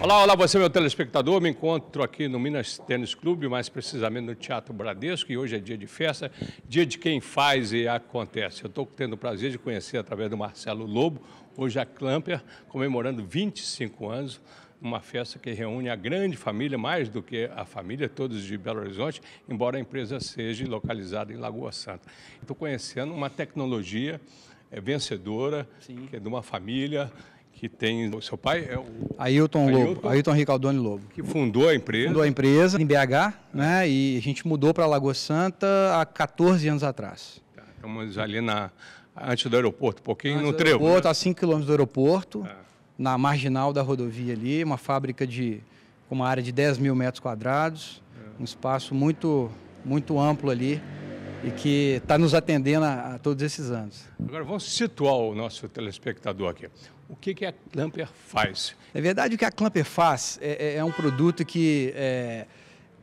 Olá, olá você, meu telespectador. Me encontro aqui no Minas Tênis Clube, mais precisamente no Teatro Bradesco, e hoje é dia de festa, dia de quem faz e acontece. Eu estou tendo o prazer de conhecer, através do Marcelo Lobo, hoje a Clamper, comemorando 25 anos, uma festa que reúne a grande família, mais do que a família, todos de Belo Horizonte, embora a empresa seja localizada em Lagoa Santa. Estou conhecendo uma tecnologia eh, vencedora, Sim. que é de uma família que tem o seu pai é o Ailton, Lobo, Ailton Ricaldone Lobo, que fundou a empresa. Fundou a empresa em BH, né? E a gente mudou para Lagoa Santa há 14 anos atrás. Tá, estamos ali na antes do aeroporto, um pouquinho antes no trevo. Né? Aeroporto, né? a 5 quilômetros do aeroporto, tá. na marginal da rodovia ali, uma fábrica de uma área de 10 mil metros quadrados, é. um espaço muito muito amplo ali e que está nos atendendo a, a, todos esses anos. Agora vamos situar o nosso telespectador aqui o que, que a Clamper faz? É verdade o que a Clamper faz é, é, é um produto que é,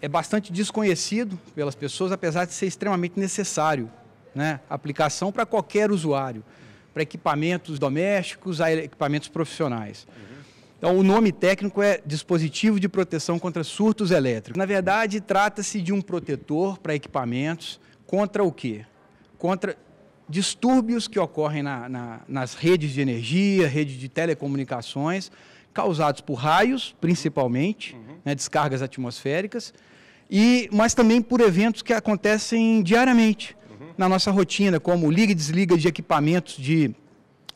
é, bastante desconhecido pelas pessoas, apesar de ser extremamente necessário. Né? Aplicação para qualquer usuário, para equipamentos domésticos a equipamentos profissionais. Então, o nome técnico é dispositivo de proteção contra surtos elétricos. Na verdade, trata-se de um protetor para equipamentos contra o quê? Contra distúrbios que ocorrem na, na, nas redes de energia, redes de telecomunicações, causados por raios, principalmente, uhum. né, descargas atmosféricas, e, mas também por eventos que acontecem diariamente uhum. na nossa rotina, como liga e desliga de equipamentos de,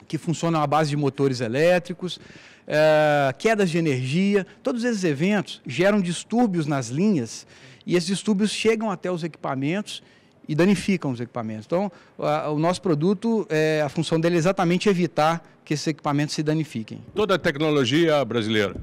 que funcionam à base de motores elétricos, é, quedas de energia. Todos esses eventos geram distúrbios nas linhas e esses distúrbios chegam até os equipamentos e danificam os equipamentos. Então, a, o nosso produto, é, a função dele é exatamente evitar que esses equipamentos se danifiquem. Toda a tecnologia brasileira?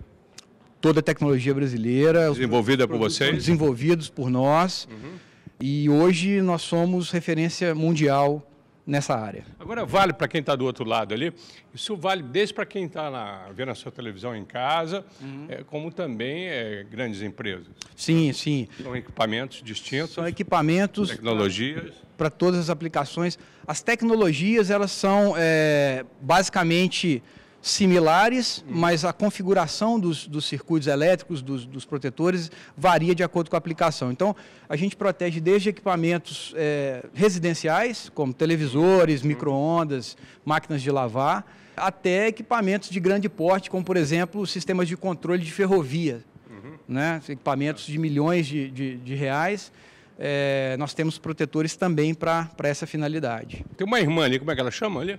Toda a tecnologia brasileira. Desenvolvida por vocês? Desenvolvidos por nós. Uhum. E hoje nós somos referência mundial nessa área. Agora, vale para quem está do outro lado ali, isso vale desde para quem está vendo a sua televisão em casa, uhum. é, como também é, grandes empresas. Sim, sim. São equipamentos distintos. São equipamentos. Tecnologias. Para todas as aplicações. As tecnologias, elas são é, basicamente similares, mas a configuração dos, dos circuitos elétricos, dos, dos, protetores, varia de acordo com a aplicação. Então, a gente protege desde equipamentos é, residenciais, como televisores, uhum. micro-ondas, máquinas de lavar, até equipamentos de grande porte, como, por exemplo, sistemas de controle de ferrovia, uhum. né? equipamentos de milhões de, de, de reais. É, nós temos protetores também para essa finalidade. Tem uma irmã ali, como é que ela chama ali?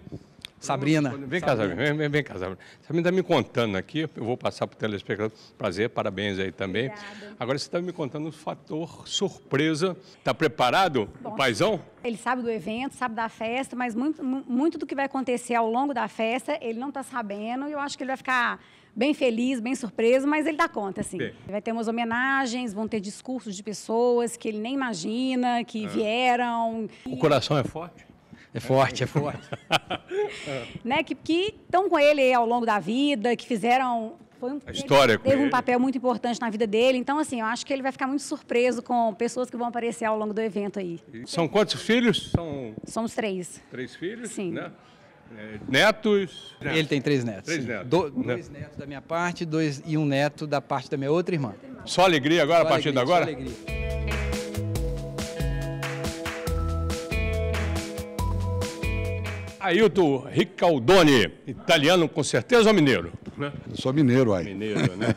Sabrina. Vem cá, Sabrina. Vem, vem, vem cá, Sabrina. Sabrina está me contando aqui, eu vou passar para o telespectador. Prazer, parabéns aí também. Obrigada. Agora você está me contando o fator surpresa. Está preparado Bom, o paizão? Ele sabe do evento, sabe da festa, mas muito, muito do que vai acontecer ao longo da festa ele não está sabendo e eu acho que ele vai ficar bem feliz, bem surpreso, mas ele dá conta, assim. Vai ter umas homenagens, vão ter discursos de pessoas que ele nem imagina, que ah. vieram. O e... coração é forte? É forte, é, é forte. né? Que estão com ele ao longo da vida, que fizeram foi um, a história teve um ele. papel muito importante na vida dele. Então, assim, eu acho que ele vai ficar muito surpreso com pessoas que vão aparecer ao longo do evento aí. São quantos filhos? São... Somos três. Três filhos? Sim. Né? É, netos. Ele tem três netos. Três netos. Do, né? dois netos da minha parte dois, e um neto da parte da minha outra irmã. Só alegria agora, só a partir alegria, de agora? Só alegria. Ailton Ricaldoni, italiano com certeza ou mineiro? Né? Eu sou mineiro, aí. Mineiro, né?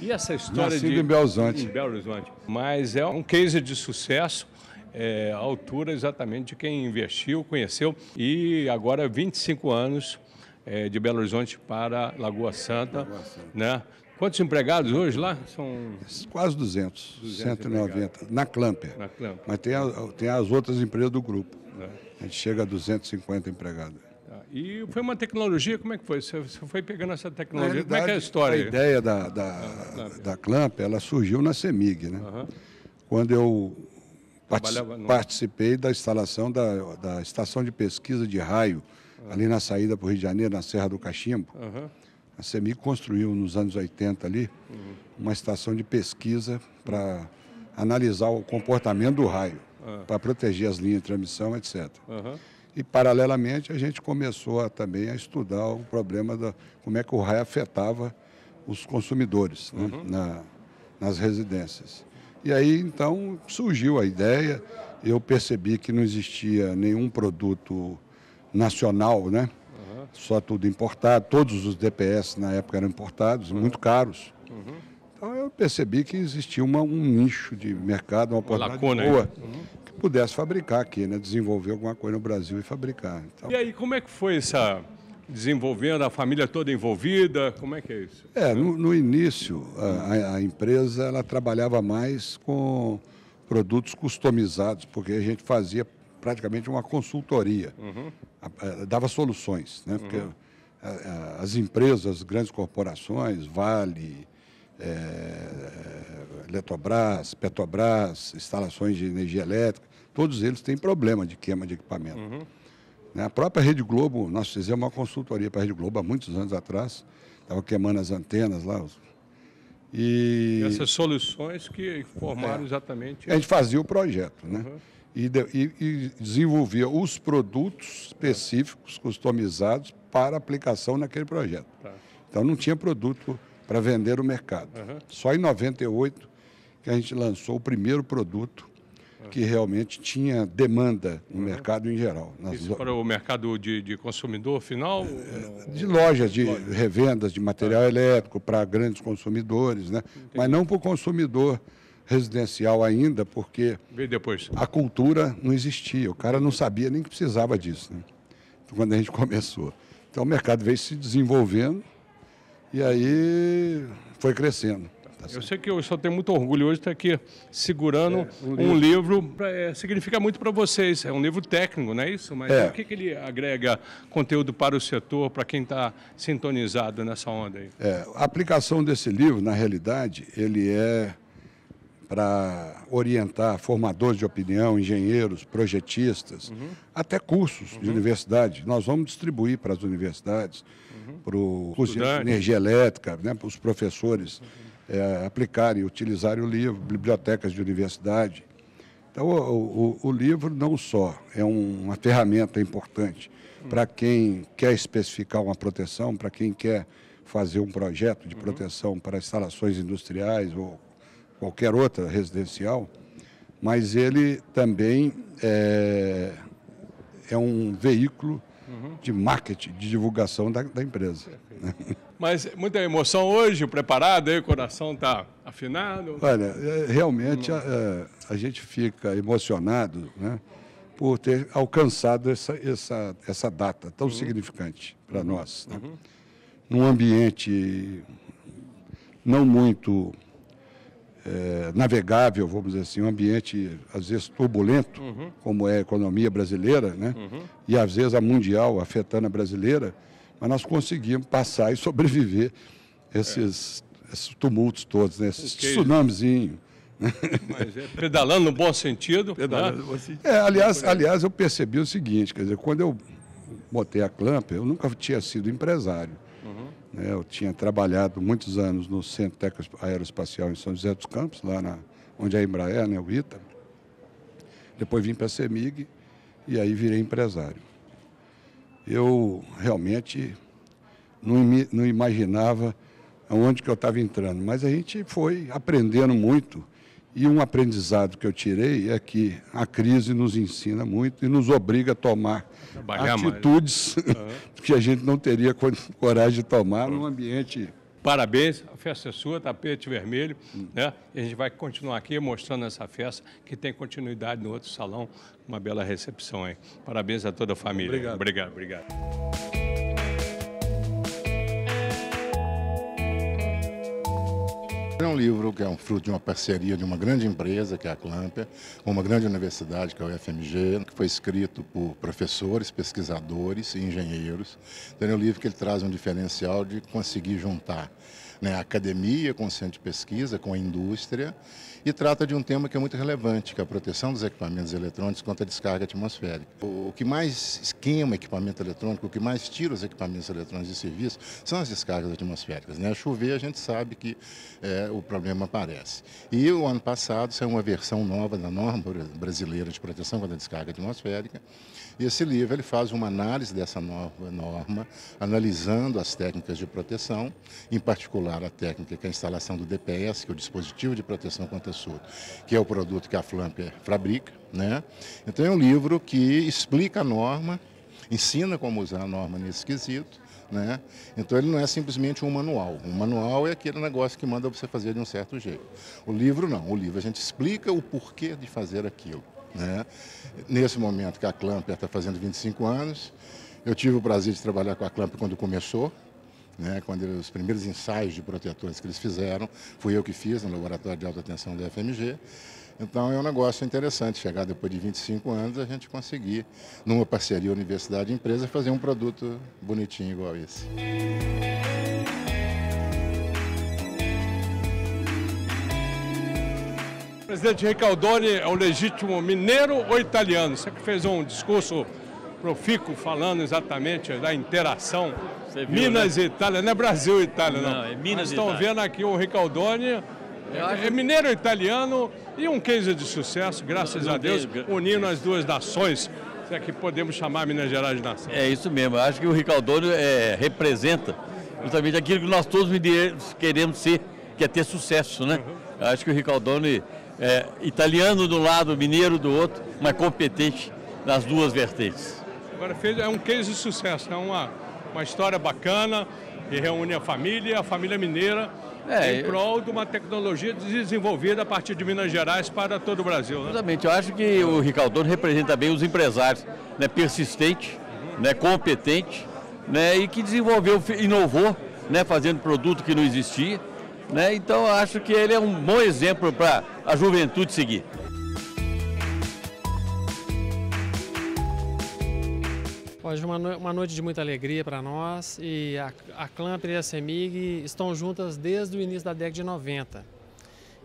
E essa história Nascido de... em Horizonte. Em Belo Horizonte. Mas é um case de sucesso, é, à altura exatamente de quem investiu, conheceu. E agora 25 anos é, de Belo Horizonte para Lagoa Santa, Lagoa Santa. né? Quantos empregados hoje lá? São quase 200, 200 190 empregados. na Clamper. Na Clamper. Mas tem, tem as outras empresas do grupo. É. A gente chega a 250 empregados. Tá. e foi uma tecnologia, como é que foi? Você foi pegando essa tecnologia, como é que é a história? A ideia da, ah, da, da Clamp, ela surgiu na CEMIG, né? Quando eu participei da instalação da, da estação de pesquisa de raio, ah. ali na saída para o Rio de Janeiro, na Serra do Cachimbo. A CEMIG construiu nos anos 80 ali uhum. uma estação de pesquisa para analisar o comportamento do raio, uhum. Ah. para proteger as linhas de transmissão, etc. Uhum. E, paralelamente, a gente começou a, também a estudar o problema da como é que o raio afetava os consumidores né, uhum. na, nas residências. E aí, então, surgiu a ideia, eu percebi que não existia nenhum produto nacional, né? Uhum. Só tudo importado. Todos os DPS na época eram importados, uhum. muito caros. Uhum. Então eu percebi que existia uma, um nicho de mercado, uma oportunidade uma boa. Uhum. Que pudesse fabricar aqui, né? desenvolver alguma coisa no Brasil e fabricar. Então... E aí, como é que foi essa desenvolvendo, a família toda envolvida? Como é que é isso? É, no, no início, a, a, empresa ela trabalhava mais com produtos customizados, porque a gente fazia praticamente uma consultoria. Uhum dava soluções, né? Porque uhum. as empresas, as grandes corporações, Vale, é, Eletrobras, Petrobras, instalações de energia elétrica, todos eles têm problema de queima de equipamento. Uhum. Né? A própria Rede Globo, nós fizemos uma consultoria para a Rede Globo há muitos anos atrás, estava queimando as antenas lá. E... Essas soluções que formaram é. exatamente... A gente fazia o projeto, né? Uhum e, e, e desenvolvia os produtos específicos, customizados, para aplicação naquele projeto. Tá. Então não tinha produto para vender no mercado. Uhum. Só em 98 que a gente lançou o primeiro produto que realmente tinha demanda no uhum. mercado em geral. Isso lo... para o mercado de, de consumidor final? É, de lojas, de Loja. revendas de material tá. elétrico para grandes consumidores, né? mas não para o consumidor residencial ainda, porque a cultura não existia. O cara não sabia nem que precisava disso. Né? Então, quando a gente começou. Então o mercado veio se desenvolvendo e aí foi crescendo. Tá eu sei que eu só tenho muito orgulho hoje de estar aqui segurando é, um, um livro, livro pra, é, significa muito para vocês. É um livro técnico, não é isso? Mas é. o que, que ele agrega conteúdo para o setor, para quem está sintonizado nessa onda aí? É, a aplicação desse livro, na realidade, ele é para orientar formadores de opinião, engenheiros, projetistas, uhum. até cursos uhum. de universidade. Nós vamos distribuir para as universidades, uhum. para energia elétrica, né, para os professores é, aplicarem, utilizarem o livro, bibliotecas de universidade. Então, o, o, o livro não só é um, uma ferramenta importante uhum. para quem quer especificar uma proteção, para quem quer fazer um projeto de uhum. proteção para instalações industriais ou qualquer outra residencial, mas ele também é, é um veículo uhum. de marketing, de divulgação da, da empresa. mas muita emoção hoje, preparado aí, o coração está afinado? Olha, é, realmente a, hum. é, a, gente fica emocionado né, por ter alcançado essa, essa, essa data tão uhum. significante para uhum. nós. Né? Uhum. Num ambiente não muito é, navegável, vamos dizer assim, um ambiente às vezes turbulento, uhum. como é a economia brasileira, né? Uhum. e às vezes a mundial afetando a brasileira, mas nós conseguimos passar e sobreviver esses, é. esses tumultos todos, né? esse okay. tsunamizinho. Né? Mas é pedalando no bom sentido. Né? Pedalando né? no bom sentido. É, aliás, aliás, eu percebi o seguinte, quer dizer, quando eu botei a Clamp, eu nunca tinha sido empresário. Uhum. Né? Eu tinha trabalhado muitos anos no Centro Técnico Aeroespacial em São José dos Campos, lá na, onde é a Embraer, né, o ITA. Depois vim para a CEMIG e aí virei empresário. Eu realmente não, não imaginava onde que eu estava entrando, mas a gente foi aprendendo muito e um aprendizado que eu tirei é que a crise nos ensina muito e nos obriga a tomar Trabalhar atitudes uhum. que a gente não teria coragem de tomar uhum. num ambiente. Parabéns, a festa é sua, tapete vermelho, né? E a gente vai continuar aqui mostrando essa festa que tem continuidade no outro salão, uma bela recepção Parabéns a toda a família. Obrigado, obrigado. obrigado. É um livro que é um fruto de uma parceria de uma grande empresa, que é a Clamper, uma grande universidade, que é o UFMG, que foi escrito por professores, pesquisadores e engenheiros. Então é um livro que ele traz um diferencial de conseguir juntar né, a academia com o centro de pesquisa, com a indústria, e trata de um tema que é muito relevante, que é a proteção dos equipamentos eletrônicos contra a descarga atmosférica. O que mais esquema equipamento eletrônico, o que mais tira os equipamentos eletrônicos de serviço são as descargas atmosféricas. Né? A chover, a gente sabe que é, o problema aparece. E o ano passado saiu uma versão nova da norma brasileira de proteção contra a descarga atmosférica, e esse livro ele faz uma análise dessa nova norma, analisando as técnicas de proteção, em particular a técnica que é a instalação do DPS, que é o dispositivo de proteção contra que é o produto que a Flamp fabrica. Né? Então é um livro que explica a norma, ensina como usar a norma nesse quesito. Né? Então ele não é simplesmente um manual. Um manual é aquele negócio que manda você fazer de um certo jeito. O livro não. O livro a gente explica o porquê de fazer aquilo. Né? Nesse momento que a Clamper está fazendo 25 anos, eu tive o prazer de trabalhar com a Clamp quando começou, né, quando os primeiros ensaios de protetores que eles fizeram, fui eu que fiz no laboratório de alta tensão da FMG. Então é um negócio interessante chegar depois de 25 anos a gente conseguir, numa parceria universidade empresa, fazer um produto bonitinho igual esse. presidente Ricaldoni é o legítimo mineiro ou italiano? Você que fez um discurso profico falando exatamente da interação viu, Minas né? e Itália, não é Brasil e Itália, não. não. É Minas Nós Itália. Estão vendo aqui o Ricaldoni, acho... é mineiro italiano e um case de sucesso, graças não, a Deus, tenho... unindo as duas nações é que podemos chamar Minas Gerais de nação. É isso mesmo, acho que o Ricaldoni é, representa justamente aquilo que nós todos queremos ser, que é ter sucesso, né? Uhum. Acho que o Ricaldoni é italiano de um lado, mineiro do outro, mas competente nas duas vertentes. Agora fez, é um case de sucesso, é né? uma, uma história bacana que reúne a família, a família mineira, é, em prol de uma tecnologia desenvolvida a partir de Minas Gerais para todo o Brasil. Né? Exatamente, eu acho que o Ricardone representa bem os empresários, né? persistente, uhum. né? competente né? e que desenvolveu, inovou, né? fazendo produto que não existia. Né? Então, acho que ele é um bom exemplo para a juventude seguir. Hoje uma, no uma noite de muita alegria para nós e a, a Clamper e a CEMIG estão juntas desde o início da década de 90.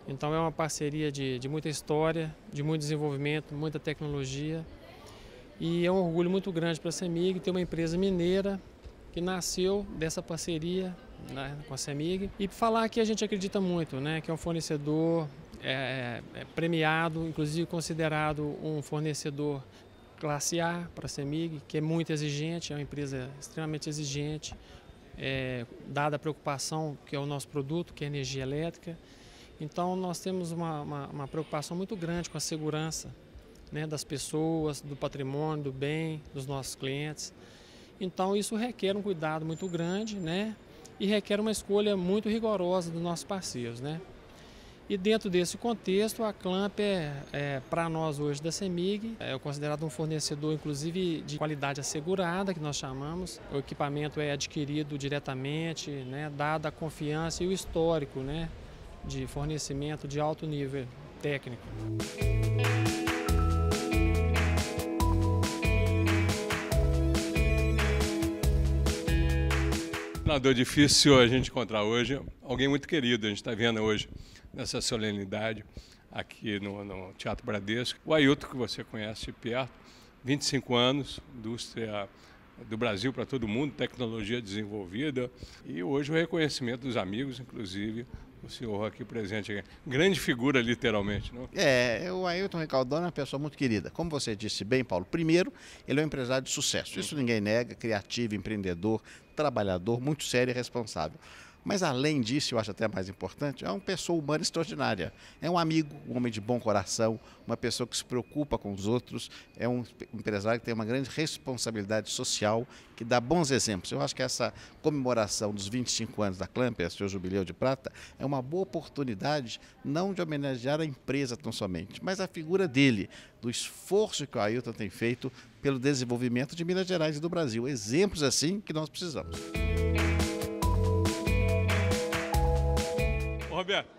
Então é uma parceria de, de muita história, de muito desenvolvimento, muita tecnologia e é um orgulho muito grande para a CEMIG ter uma empresa mineira que nasceu dessa parceria né, com a CEMIG. E falar que a gente acredita muito, né, que é um fornecedor é, é, é premiado, inclusive considerado um fornecedor classe A para a CEMIG, que é muito exigente, é uma empresa extremamente exigente, é, dada a preocupação que é o nosso produto, que é energia elétrica. Então nós temos uma, uma, uma preocupação muito grande com a segurança né, das pessoas, do patrimônio, do bem, dos nossos clientes. Então isso requer um cuidado muito grande né, e requer uma escolha muito rigorosa dos nossos parceiros. Né? E dentro desse contexto, a Clamp é, é para nós hoje da CEMIG, é, é considerado um fornecedor, inclusive, de qualidade assegurada, que nós chamamos. O equipamento é adquirido diretamente, né, dada a confiança e o histórico né, de fornecimento de alto nível técnico. dor difícil a gente encontrar hoje alguém muito querido, a gente está vendo hoje nessa solenidade aqui no, no Teatro Bradesco. O Ailton, que você conhece de perto, 25 anos, indústria do Brasil para todo mundo, tecnologia desenvolvida e hoje o reconhecimento dos amigos, inclusive o senhor aqui presente. Grande figura, literalmente, não? É, é o Ailton Ricaldão é uma pessoa muito querida. Como você disse bem, Paulo, primeiro, ele é um empresário de sucesso. Isso ninguém nega, criativo, empreendedor, trabalhador, muito sério e responsável. Mas, além disso, eu acho até mais importante, é uma pessoa humana extraordinária. É um amigo, um homem de bom coração, uma pessoa que se preocupa com os outros, é um empresário que tem uma grande responsabilidade social, que dá bons exemplos. Eu acho que essa comemoração dos 25 anos da Clamp, seu jubileu de prata, é uma boa oportunidade, não de homenagear a empresa tão somente, mas a figura dele, do esforço que o Ailton tem feito pelo desenvolvimento de Minas Gerais e do Brasil. Exemplos assim que nós precisamos. Roberto,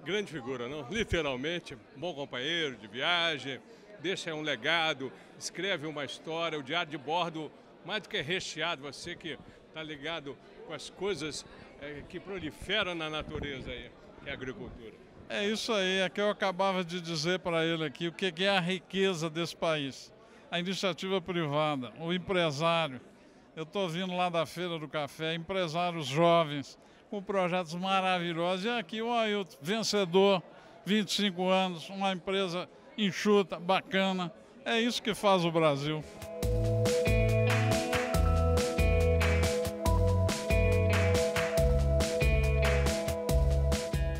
é grande figura, não? Literalmente, bom companheiro de viagem, deixa um legado, escreve uma história, o diário de bordo, mais do que recheado, você que está ligado com as coisas é, que proliferam na natureza aí, que é a agricultura. É isso aí, é que eu acabava de dizer para ele aqui, o que é a riqueza desse país. A iniciativa privada, o empresário. Eu estou vindo lá da Feira do Café, empresários jovens, com projetos maravilhosos. E aqui o Ailton, vencedor, 25 anos, uma empresa enxuta, bacana. É isso que faz o Brasil.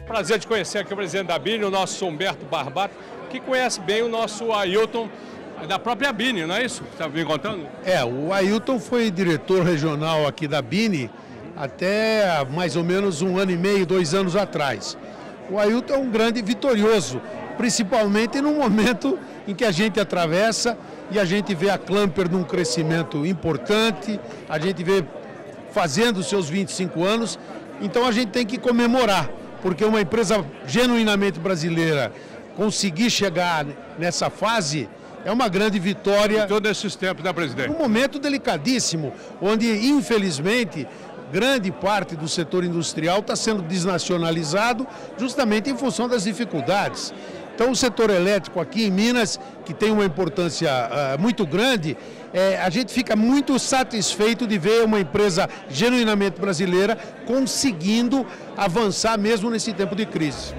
Prazer de conhecer aqui o presidente da Bini, o nosso Humberto Barbato, que conhece bem o nosso Ailton é da própria Bini, não é isso? Está me contando? É, o Ailton foi diretor regional aqui da Bini até mais ou menos um ano e meio, dois anos atrás. O Ailton é um grande vitorioso, principalmente no momento em que a gente atravessa e a gente vê a Clamper num crescimento importante, a gente vê fazendo seus 25 anos, então a gente tem que comemorar, porque uma empresa genuinamente brasileira conseguir chegar nessa fase é uma grande vitória. Em então, todos esses tempos, né, presidente? Um momento delicadíssimo, onde, infelizmente, grande parte do setor industrial está sendo desnacionalizado justamente em função das dificuldades. Então, o setor elétrico aqui em Minas, que tem uma importância uh, muito grande, é, a gente fica muito satisfeito de ver uma empresa genuinamente brasileira conseguindo avançar mesmo nesse tempo de crise.